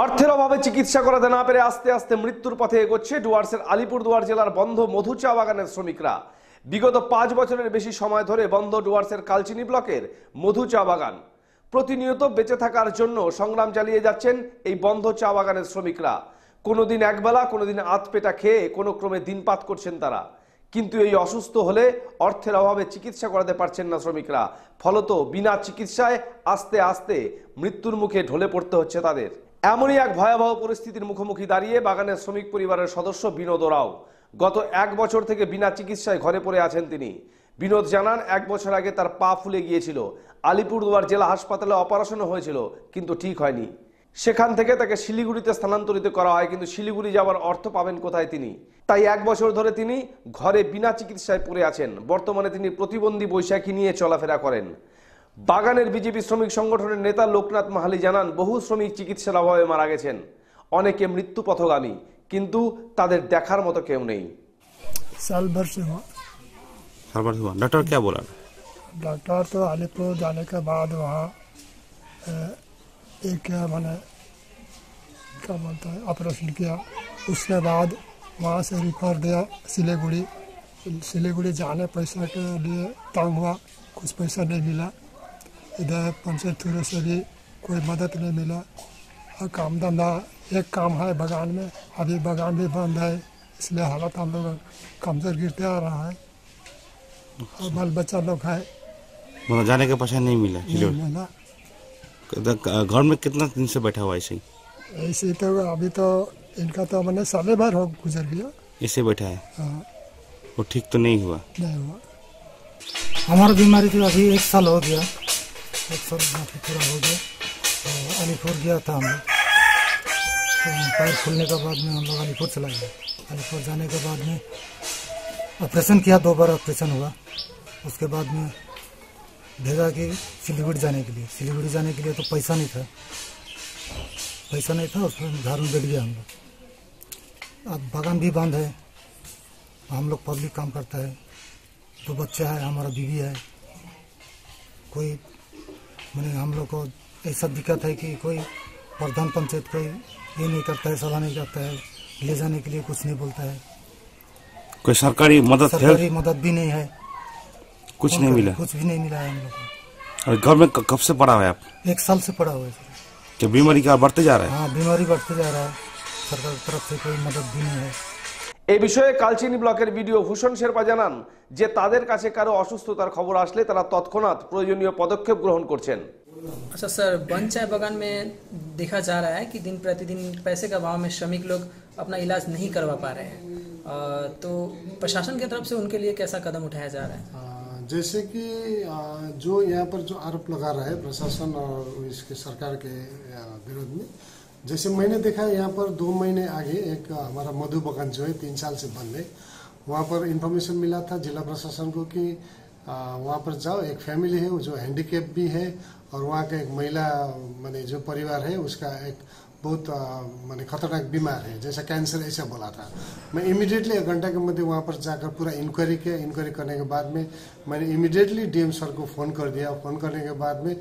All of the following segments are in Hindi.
অর্থের অভাবে চিকিৎসা করাতে না পেরে আস্তে আস্তে মৃত্যুর পথে এগোচ্ছে ডুয়ার্সের আলিপুরদুয়ার জেলার বন্ধ মধু চা বাগানের শ্রমিকরা বিগত পাঁচ বছরের বেশি সময় ধরে বন্ধ ডুয়ার্সের কালচিনি ব্লকের মধু চা বাগান প্রতিনিয়ত বেঁচে থাকার জন্য সংগ্রাম চালিয়ে যাচ্ছেন এই বন্ধ চা বাগানের শ্রমিকরা কোনোদিন একবেলা কোনোদিন পেটা খেয়ে কোনো ক্রমে দিনপাত করছেন তারা কিন্তু এই অসুস্থ হলে অর্থের অভাবে চিকিৎসা করাতে পারছেন না শ্রমিকরা ফলত বিনা চিকিৎসায় আস্তে আস্তে মৃত্যুর মুখে ঢলে পড়তে হচ্ছে তাদের এমনই এক ভয়াবহ পরিস্থিতির মুখোমুখি দাঁড়িয়ে বাগানের শ্রমিক পরিবারের সদস্য বিনোদ ওরাও গত এক বছর থেকে বিনা চিকিৎসায় ঘরে পড়ে আছেন তিনি বিনোদ জানান এক বছর আগে তার পা ফুলে গিয়েছিল আলিপুরদুয়ার জেলা হাসপাতালে অপারেশনও হয়েছিল কিন্তু ঠিক হয়নি সেখান থেকে তাকে শিলিগুড়িতে স্থানান্তরিত করা হয় কিন্তু শিলিগুড়ি যাওয়ার অর্থ পাবেন কোথায় তিনি তাই এক বছর ধরে তিনি ঘরে বিনা চিকিৎসায় পড়ে আছেন বর্তমানে তিনি প্রতিবন্ধী বৈশাখী নিয়ে চলাফেরা করেন বাগানের বিজেপি শ্রমিক সংগঠনের নেতা লোকনাথ মাহালি জানান বহু শ্রমিক চিকিৎসার অভাবে মারা গেছেন অনেকে মৃত্যু পথগামী কিন্তু তাদের দেখার মতো কেউ নেই ডাক্তার তো আলিপুর জানে বাদ মানে অপারেশন কে শিলিগুড়ি শিলিগুড়ি জানে পয়সা কে দিয়ে তঙ্গ কুছ পয়সা নেই মিলা इधर पंचायत थ्रो से भी कोई मदद नहीं मिला और काम धंधा एक काम है बागान में अभी बागान भी बंद है इसलिए हालत हम लोग कमज़ोर गिरते आ रहा है और बाल बच्चा लोग है मतलब जाने का पैसा नहीं मिला नहीं मिला घर में कितना दिन से बैठा हुआ ऐसे ही ऐसे तो अभी तो इनका तो मैंने साले भर हो गुजर गया ऐसे बैठा है हाँ। वो ठीक तो नहीं हुआ नहीं हुआ हमारा बीमारी तो अभी एक साल हो गया एक सर माफी पूरा हो गया तो अलीपुर गया था हम लोग पैर खुलने के बाद में हम लोग अलीपुर चला गया अलीपुर जाने के बाद में ऑपरेशन किया दो बार ऑपरेशन हुआ उसके बाद में भेजा कि सिलीगुड़ी जाने के लिए सिलीगुड़ी जाने के लिए तो पैसा नहीं था तो पैसा नहीं था उसमें घर में बैठ गया हम लोग अब बगान भी बंद है हम लोग पब्लिक काम करता है दो तो बच्चा है हमारा बीवी है कोई मैंने हम लोग को ऐसा दिक्कत है कि कोई प्रधान पंचायत कोई ये नहीं करता है सलाह नहीं करता है ले जाने के लिए कुछ नहीं बोलता है कोई सरकारी मदद सरकारी मदद भी नहीं है कुछ नहीं मिला कुछ भी नहीं मिला है हम लोग और घर में कब से पड़ा है आप एक साल से पड़ा हुआ है तो बीमारी क्या बढ़ते जा रहा है हाँ बीमारी बढ़ते जा रहा है सरकार की तरफ से कोई मदद भी नहीं है এ বিষয়ে কালচিনি ব্লকের ভিডিও ভূষণ শেরপা জানান যে তাদের কাছে কারো অসুস্থতার খবর আসলে তারা তৎক্ষণাৎ প্রয়োজনীয় পদক্ষেপ গ্রহণ করছেন श्रमिक लोग अपना इलाज नहीं करवा पा रहे हैं तो प्रशासन के तरफ से उनके लिए कैसा कदम उठाया जा रहा है जैसे कि जो यहाँ पर जो आरोप लगा रहा है प्रशासन और इसके सरकार के विरोध में जैसे मैंने देखा यहाँ पर दो महीने आगे एक हमारा मधु बगान जो है तीन साल से बंद है वहाँ पर इंफॉर्मेशन मिला था जिला प्रशासन को कि वहाँ पर जाओ एक फैमिली है जो हैंडीकेप भी है और वहाँ का एक महिला मैंने जो परिवार है उसका एक बहुत मैंने खतरनाक बीमार है जैसा कैंसर ऐसा बोला था मैं इमिडिएटली एक घंटा के मध्य वहाँ पर जाकर पूरा इंक्वायरी किया इंक्वायरी करने के बाद में मैंने इमिडिएटली डीएम सर को फ़ोन कर दिया फ़ोन करने के बाद में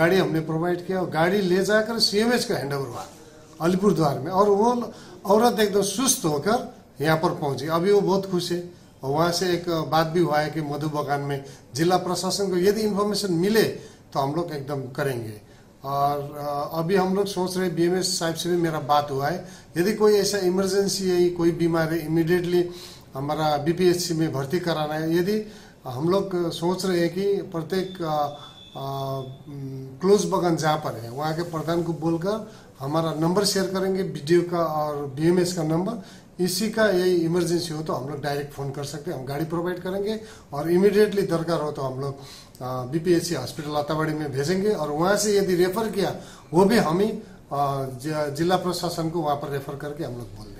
गाड़ी हमने प्रोवाइड किया और गाड़ी ले जाकर सी एम एच का हैंड ओवर हुआ अलीपुरद्वार में और वो औरत एकदम सुस्त होकर यहाँ पर पहुंची अभी वो बहुत खुश है और वहाँ से एक बात भी हुआ है कि मधु बगान में जिला प्रशासन को यदि इन्फॉर्मेशन मिले तो हम लोग एकदम करेंगे और अभी हम लोग सोच रहे बी साहब से भी मेरा बात हुआ है यदि कोई ऐसा इमरजेंसी है कोई बीमार है इमिडिएटली हमारा बीपीएचसी में भर्ती कराना है यदि हम लोग सोच रहे हैं कि प्रत्येक क्लोज बगान जहाँ पर है वहाँ के प्रधान को बोलकर हमारा नंबर शेयर करेंगे वीडियो का और बी का नंबर इसी का यही इमरजेंसी हो तो हम लोग डायरेक्ट फ़ोन कर सकते हैं हम गाड़ी प्रोवाइड करेंगे और इमीडिएटली दरकार हो तो हम लोग बीपीएससी हॉस्पिटल लतावाड़ी में भेजेंगे और वहाँ से यदि रेफर किया वो भी हम ही जिला प्रशासन को वहाँ पर रेफर करके हम लोग बोल